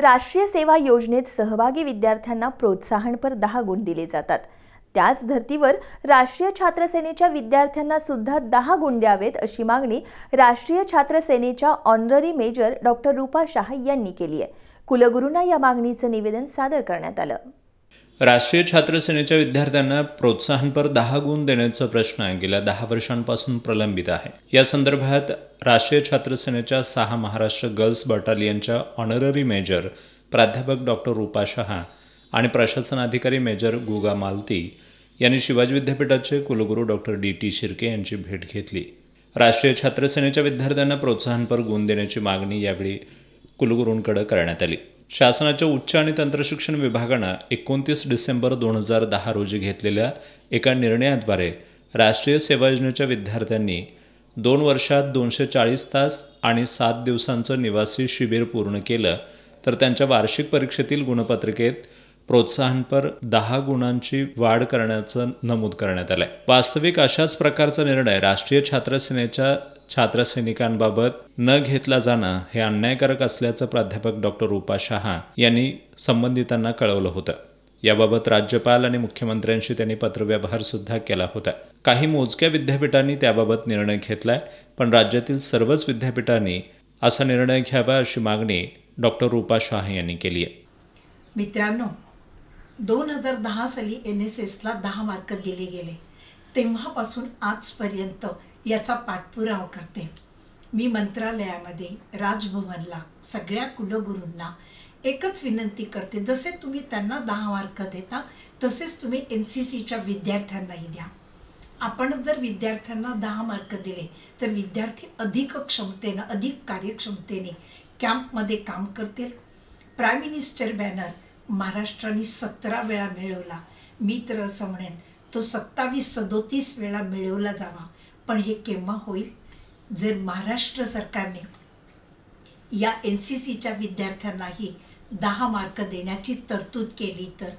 राष्ट्रीय सेवा योजनेत सहभागी विद्यार्थ्यांना प्रोत्साहनपर दहा गुण दिले जातात त्याच धर्तीवर राष्ट्रीय छात्र सेनेच्या विद्यार्थ्यांना सुद्धा दहा गुण द्यावेत अशी मागणी राष्ट्रीय छात्र सेनेच्या honorary major doctor Rupa Shah यांनी केली आहे कुलगुरूंना या मागणीचं निवेदन सादर करण्यात आलं राष्ट्रीय छात्र सेनेच्या विद्यार्थ्यांना प्रोत्साहनपर दहा गुण देण्याचा प्रश्न गेल्या दहा वर्षांपासून प्रलंबित आहे या संदर्भात राष्ट्रीय छात्र सेनेच्या सहा महाराष्ट्र गर्ल्स बटालियनच्या ऑनररी मेजर प्राध्यापक डॉक्टर रूपा शहा आणि अधिकारी मेजर गुगा मालती यांनी शिवाजी विद्यापीठाचे कुलगुरू डॉक्टर डी टी शिर्के यांची भेट घेतली राष्ट्रीय छात्र सेनेच्या विद्यार्थ्यांना प्रोत्साहनपर गुण देण्याची मागणी यावेळी कुलगुरूंकडे करण्यात आली शासनाच्या उच्च आणि तंत्रशिक्षण विभागानं एकोणतीस डिसेंबर दोन हजार दहा रोजी घेतलेल्या एका निर्णयाद्वारे राष्ट्रीय सेवा योजनेच्या विद्यार्थ्यांनी दोन वर्षात दोनशे चाळीस तास आणि सात दिवसांचं निवासी शिबिर पूर्ण केलं तर त्यांच्या वार्षिक परीक्षेतील गुणपत्रिकेत प्रोत्साहनपर दहा गुणांची वाढ करण्याचं नमूद करण्यात आलं वास्तविक अशाच प्रकारचा निर्णय राष्ट्रीय छात्रसेनेच्या छात्रसैनिकांबाबत न घेतला जाणं हे अन्यायकारक असल्याचं प्राध्यापक डॉक्टर रूपा शहा यांनी संबंधितांना कळवलं होतं याबाबत राज्यपाल आणि मुख्यमंत्र्यांशी त्यांनी पत्रव्यवहार सुद्धा केला होता काही मोजक्या विद्यापीठांनी त्याबाबत निर्णय घेतलाय पण राज्यातील सर्वच विद्यापीठांनी असा निर्णय घ्यावा अशी मागणी डॉक्टर रूपा शाह यांनी केली आहे मित्रांनो दोन हजार दहा साली एन एस एसला दहा मार्क दिले गेले तेव्हापासून आजपर्यंत याचा पाठपुरावा करते मी मंत्रालयामध्ये राजभवनला सगळ्या कुलगुरूंना एकच विनंती करते जसे तुम्ही त्यांना दहा मार्क देता तसेच तुम्ही एन सी सीच्या विद्यार्थ्यांनाही द्या आपण जर विद्यार्थ्यांना दहा मार्क दिले तर विद्यार्थी अधिक क्षमतेनं अधिक कार्यक्षमतेने कॅम्पमध्ये काम करतील प्राईम मिनिस्टर बॅनर महाराष्ट्राने सतरा वेळा मिळवला मी तर असं म्हणेन तो सत्तावीस सदोतीस वेळा मिळवला जावा पण हे केव्हा होईल जर महाराष्ट्र सरकारने या एन सी सीच्या विद्यार्थ्यांनाही दहा मार्क देण्याची तरतूद केली तर